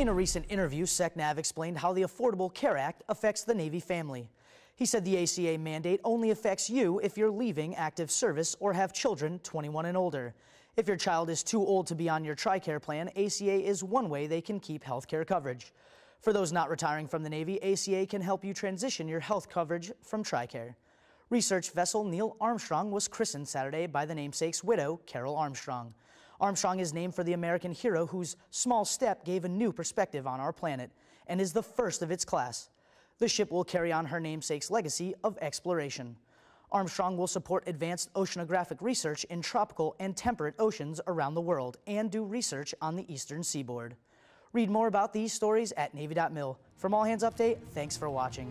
In a recent interview, SecNav explained how the Affordable Care Act affects the Navy family. He said the ACA mandate only affects you if you're leaving active service or have children 21 and older. If your child is too old to be on your TRICARE plan, ACA is one way they can keep health care coverage. For those not retiring from the Navy, ACA can help you transition your health coverage from TRICARE. Research vessel Neil Armstrong was christened Saturday by the namesake's widow, Carol Armstrong. Armstrong is named for the American hero whose small step gave a new perspective on our planet and is the first of its class. The ship will carry on her namesake's legacy of exploration. Armstrong will support advanced oceanographic research in tropical and temperate oceans around the world and do research on the eastern seaboard. Read more about these stories at Navy.mil. From All Hands Update, thanks for watching.